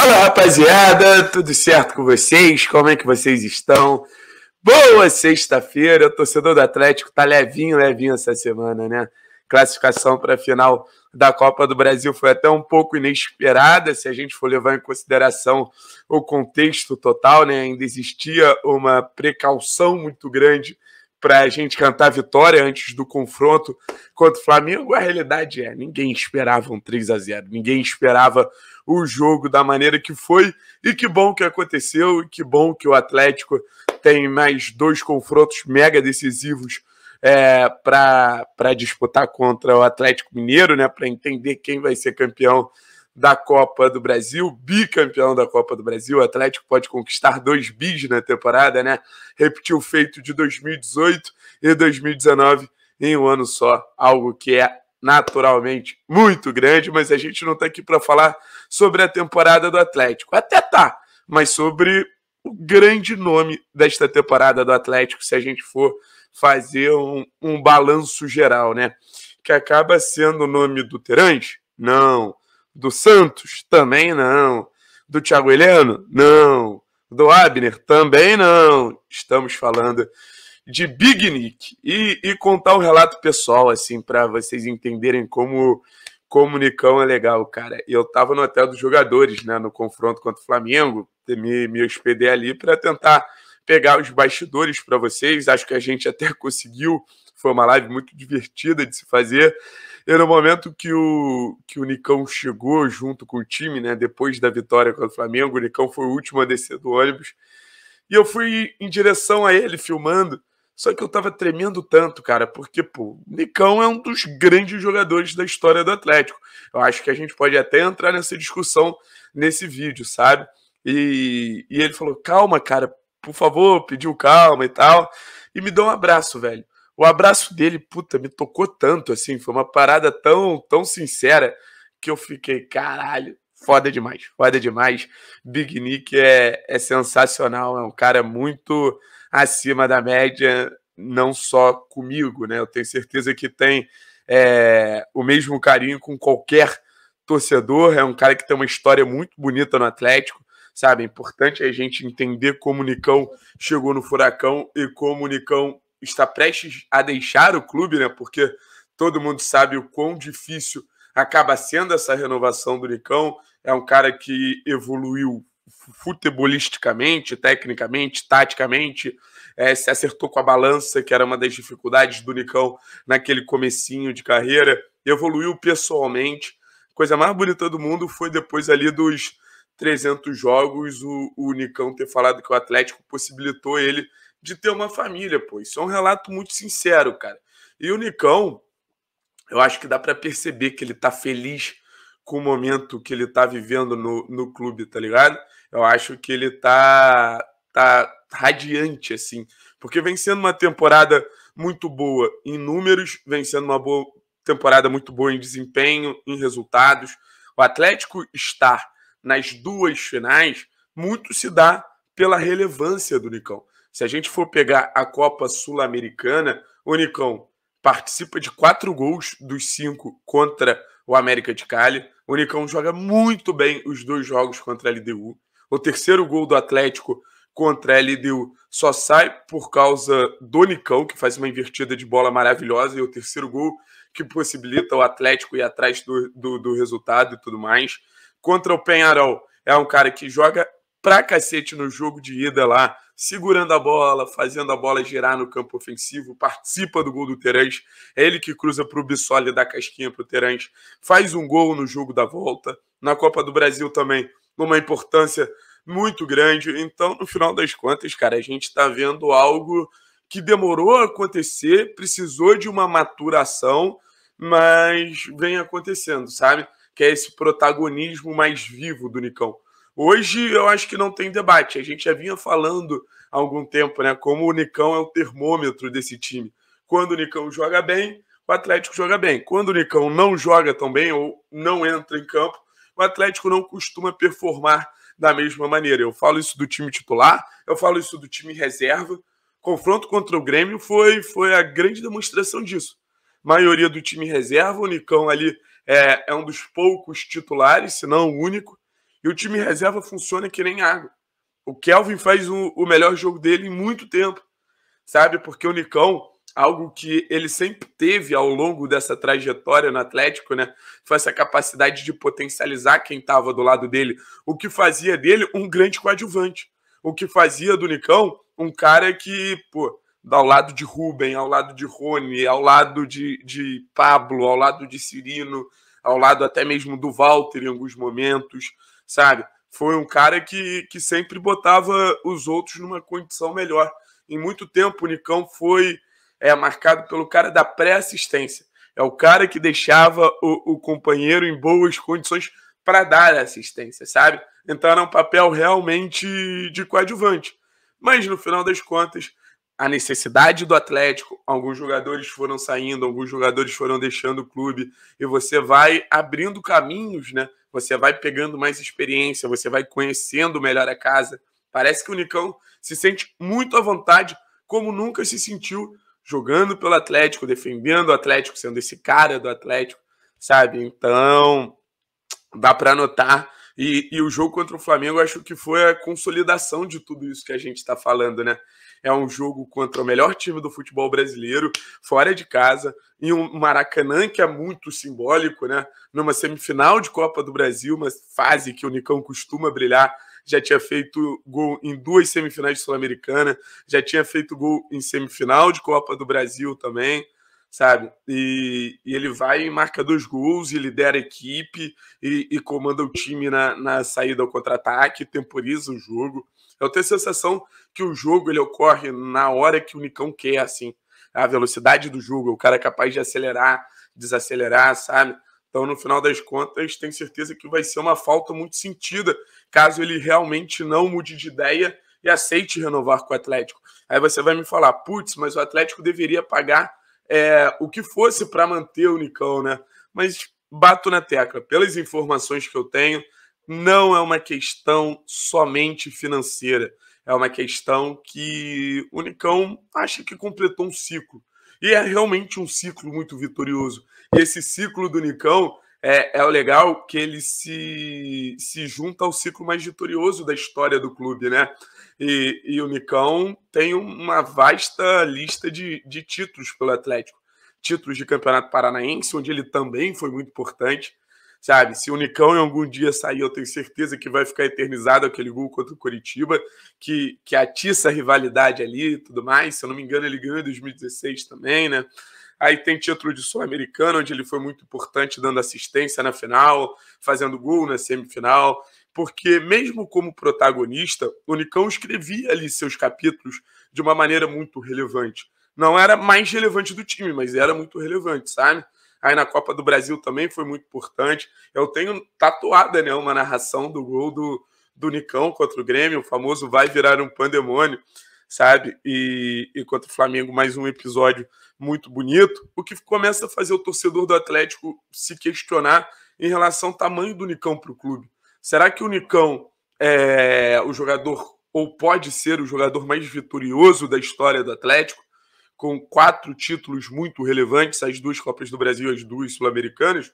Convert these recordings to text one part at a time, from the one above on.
Fala rapaziada, tudo certo com vocês? Como é que vocês estão? Boa sexta-feira, o torcedor do Atlético tá levinho, levinho essa semana, né? Classificação para a final da Copa do Brasil foi até um pouco inesperada, se a gente for levar em consideração o contexto total, né? Ainda existia uma precaução muito grande para a gente cantar vitória antes do confronto contra o Flamengo, a realidade é: ninguém esperava um 3 a 0 ninguém esperava o jogo da maneira que foi, e que bom que aconteceu, e que bom que o Atlético tem mais dois confrontos mega decisivos é, para disputar contra o Atlético Mineiro, né? Para entender quem vai ser campeão da Copa do Brasil, bicampeão da Copa do Brasil. O Atlético pode conquistar dois bis na temporada, né? Repetiu o feito de 2018 e 2019 em um ano só, algo que é naturalmente muito grande, mas a gente não está aqui para falar sobre a temporada do Atlético. Até tá, mas sobre o grande nome desta temporada do Atlético, se a gente for fazer um, um balanço geral, né? Que acaba sendo o nome do Terante? Não. Do Santos? Também não. Do Thiago Heleno? Não. Do Abner? Também não. Estamos falando de Big Nick e, e contar um relato pessoal, assim, para vocês entenderem como comunicão é legal, cara. Eu tava no hotel dos jogadores, né, no confronto contra o Flamengo, me, me hospedei ali para tentar pegar os bastidores para vocês. Acho que a gente até conseguiu. Foi uma live muito divertida de se fazer. E no momento que o, que o Nicão chegou junto com o time, né? Depois da vitória contra o Flamengo, o Nicão foi o último a descer do ônibus. E eu fui em direção a ele, filmando. Só que eu tava tremendo tanto, cara, porque, pô, o Nicão é um dos grandes jogadores da história do Atlético. Eu acho que a gente pode até entrar nessa discussão nesse vídeo, sabe? E, e ele falou: calma, cara, por favor, pediu calma e tal. E me deu um abraço, velho. O abraço dele, puta, me tocou tanto, assim. Foi uma parada tão, tão sincera que eu fiquei, caralho, foda demais, foda demais. Big Nick é, é sensacional, é um cara muito acima da média, não só comigo, né? Eu tenho certeza que tem é, o mesmo carinho com qualquer torcedor. É um cara que tem uma história muito bonita no Atlético sabe? É importante a gente entender como o Nicão chegou no Furacão e como o Nicão está prestes a deixar o clube, né? Porque todo mundo sabe o quão difícil acaba sendo essa renovação do Nicão. É um cara que evoluiu futebolisticamente, tecnicamente, taticamente, é, se acertou com a balança, que era uma das dificuldades do Nicão naquele comecinho de carreira, evoluiu pessoalmente. coisa mais bonita do mundo foi depois ali dos 300 jogos, o, o Nicão ter falado que o Atlético possibilitou ele de ter uma família, pô. Isso é um relato muito sincero, cara. E o Nicão, eu acho que dá para perceber que ele tá feliz com o momento que ele tá vivendo no, no clube, tá ligado? Eu acho que ele tá, tá radiante, assim. Porque vem sendo uma temporada muito boa em números, vem sendo uma boa temporada muito boa em desempenho, em resultados. O Atlético estar nas duas finais, muito se dá pela relevância do Nicão. Se a gente for pegar a Copa Sul-Americana, o Nicão participa de quatro gols dos cinco contra o América de Cali. O Nicão joga muito bem os dois jogos contra a LDU. O terceiro gol do Atlético contra a LDU só sai por causa do Nicão, que faz uma invertida de bola maravilhosa, e o terceiro gol que possibilita o Atlético ir atrás do, do, do resultado e tudo mais contra o Penharol. É um cara que joga pra cacete no jogo de ida lá, segurando a bola, fazendo a bola girar no campo ofensivo, participa do gol do Terãs. É ele que cruza pro Bissoli dá casquinha pro Terãs, faz um gol no jogo da volta. Na Copa do Brasil também, numa importância muito grande. Então, no final das contas, cara, a gente tá vendo algo que demorou a acontecer, precisou de uma maturação, mas vem acontecendo, sabe? que é esse protagonismo mais vivo do Nicão. Hoje eu acho que não tem debate. A gente já vinha falando há algum tempo, né? Como o Nicão é o termômetro desse time. Quando o Nicão joga bem, o Atlético joga bem. Quando o Nicão não joga tão bem ou não entra em campo, o Atlético não costuma performar da mesma maneira. Eu falo isso do time titular, eu falo isso do time reserva. Confronto contra o Grêmio foi, foi a grande demonstração disso. maioria do time reserva, o Nicão ali é, é um dos poucos titulares, se não o único, e o time reserva funciona que nem água. O Kelvin faz o, o melhor jogo dele em muito tempo, sabe? Porque o Nicão, algo que ele sempre teve ao longo dessa trajetória no Atlético, né? Foi essa capacidade de potencializar quem estava do lado dele, o que fazia dele um grande coadjuvante, o que fazia do Nicão um cara que, pô, ao lado de Rubem, ao lado de Rony, ao lado de, de Pablo, ao lado de Cirino, ao lado até mesmo do Walter em alguns momentos, sabe? Foi um cara que, que sempre botava os outros numa condição melhor. Em muito tempo, o Nicão foi é, marcado pelo cara da pré-assistência. É o cara que deixava o, o companheiro em boas condições para dar assistência, sabe? Então era um papel realmente de coadjuvante. Mas no final das contas, a necessidade do Atlético, alguns jogadores foram saindo, alguns jogadores foram deixando o clube, e você vai abrindo caminhos, né? Você vai pegando mais experiência, você vai conhecendo melhor a casa. Parece que o Nicão se sente muito à vontade, como nunca se sentiu jogando pelo Atlético, defendendo o Atlético, sendo esse cara do Atlético, sabe? Então, dá para notar e, e, o jogo contra o Flamengo, acho que foi a consolidação de tudo isso que a gente está falando, né? É um jogo contra o melhor time do futebol brasileiro, fora de casa, em um Maracanã que é muito simbólico, né? Numa semifinal de Copa do Brasil, uma fase que o Nicão costuma brilhar já tinha feito gol em duas semifinais de Sul-Americana, já tinha feito gol em semifinal de Copa do Brasil também sabe? E, e, ele vai e marca dois gols, e lidera a equipe e, e comanda o time na, na saída ao contra-ataque, temporiza o jogo. Eu tenho a sensação que o jogo ele ocorre na hora que o Nicão quer, assim. A velocidade do jogo, o cara é capaz de acelerar, desacelerar, sabe? Então, no final das contas, tenho certeza que vai ser uma falta muito sentida, caso ele realmente não mude de ideia e aceite renovar com o Atlético. Aí você vai me falar, putz, mas o Atlético deveria pagar é, o que fosse para manter o Nicão, né? Mas bato na tecla, pelas informações que eu tenho, não é uma questão somente financeira. É uma questão que o Nicão acha que completou um ciclo. E é realmente um ciclo muito vitorioso. E esse ciclo do Nicão é, é legal que ele se, se junta ao ciclo mais vitorioso da história do clube, né? E, e o Nicão tem uma vasta lista de, de títulos pelo Atlético. Títulos de Campeonato Paranaense, onde ele também foi muito importante, sabe? Se o Nicão em algum dia sair, eu tenho certeza que vai ficar eternizado aquele gol contra o Coritiba, que, que atiça a rivalidade ali e tudo mais. Se eu não me engano, ele ganhou em 2016 também, né? Aí tem título de Sul-Americano, onde ele foi muito importante, dando assistência na final, fazendo gol na semifinal, porque, mesmo como protagonista, o Nicão escrevia ali seus capítulos de uma maneira muito relevante. Não era mais relevante do time, mas era muito relevante, sabe? Aí na Copa do Brasil também foi muito importante. Eu tenho tatuada né, uma narração do gol do, do Nicão contra o Grêmio, o famoso vai virar um pandemônio sabe? E, e contra o Flamengo, mais um episódio muito bonito, o que começa a fazer o torcedor do Atlético se questionar em relação ao tamanho do Nicão para o clube. Será que o Nicão é o jogador, ou pode ser o jogador mais vitorioso da história do Atlético, com quatro títulos muito relevantes, as duas Copas do Brasil e as duas Sul-Americanas?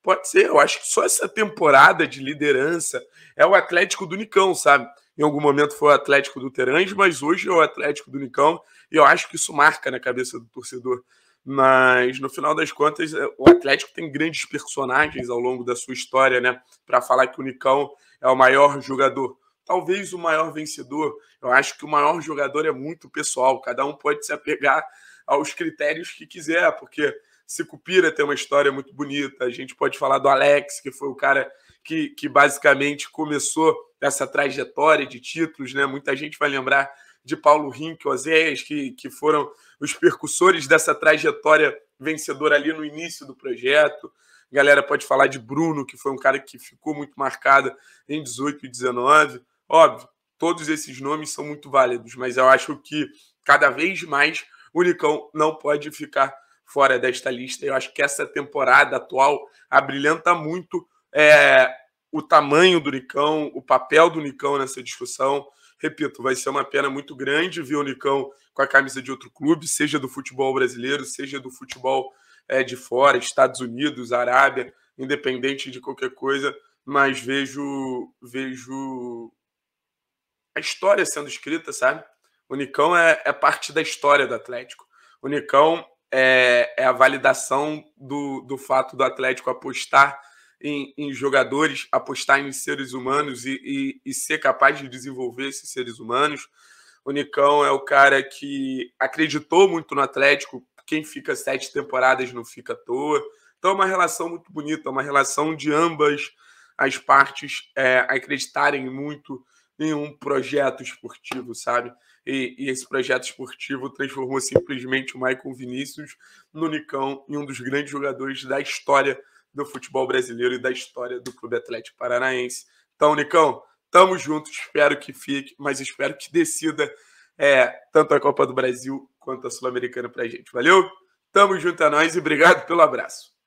Pode ser, eu acho que só essa temporada de liderança é o Atlético do Nicão, sabe? em algum momento foi o Atlético do Terange, mas hoje é o Atlético do Nicão, e eu acho que isso marca na cabeça do torcedor. Mas no final das contas, é, o Atlético tem grandes personagens ao longo da sua história, né? Para falar que o Nicão é o maior jogador, talvez o maior vencedor. Eu acho que o maior jogador é muito pessoal, cada um pode se apegar aos critérios que quiser, porque Sicupira tem uma história muito bonita. A gente pode falar do Alex, que foi o cara que, que basicamente começou dessa trajetória de títulos, né? Muita gente vai lembrar de Paulo Rinck, Oséias, que, que foram os percussores dessa trajetória vencedora ali no início do projeto. A galera pode falar de Bruno, que foi um cara que ficou muito marcado em 18 e 19. Óbvio, todos esses nomes são muito válidos, mas eu acho que cada vez mais o Nicão não pode ficar fora desta lista. Eu acho que essa temporada atual abrilhanta muito é, o tamanho do Nicão, o papel do Nicão nessa discussão. Repito, vai ser uma pena muito grande ver o Nicão com a camisa de outro clube, seja do futebol brasileiro, seja do futebol é, de fora, Estados Unidos, Arábia, independente de qualquer coisa, mas vejo vejo a história sendo escrita, sabe? O Nicão é, é parte da história do Atlético. O Nicão é, é a validação do, do fato do Atlético apostar em, em jogadores, apostar em seres humanos e, e, e ser capaz de desenvolver esses seres humanos. O Nicão é o cara que acreditou muito no Atlético. Quem fica sete temporadas não fica à toa. Então é uma relação muito bonita, é uma relação de ambas as partes é, acreditarem muito em um projeto esportivo, sabe? E, e, esse projeto esportivo transformou simplesmente o Michael Vinícius no Nicão em um dos grandes jogadores da história do futebol brasileiro e da história do Clube Atlético Paranaense. Então, Nicão, tamo junto, espero que fique, mas espero que decida é, tanto a Copa do Brasil quanto a Sul-Americana pra gente. Valeu? Tamo junto a é nós e obrigado pelo abraço.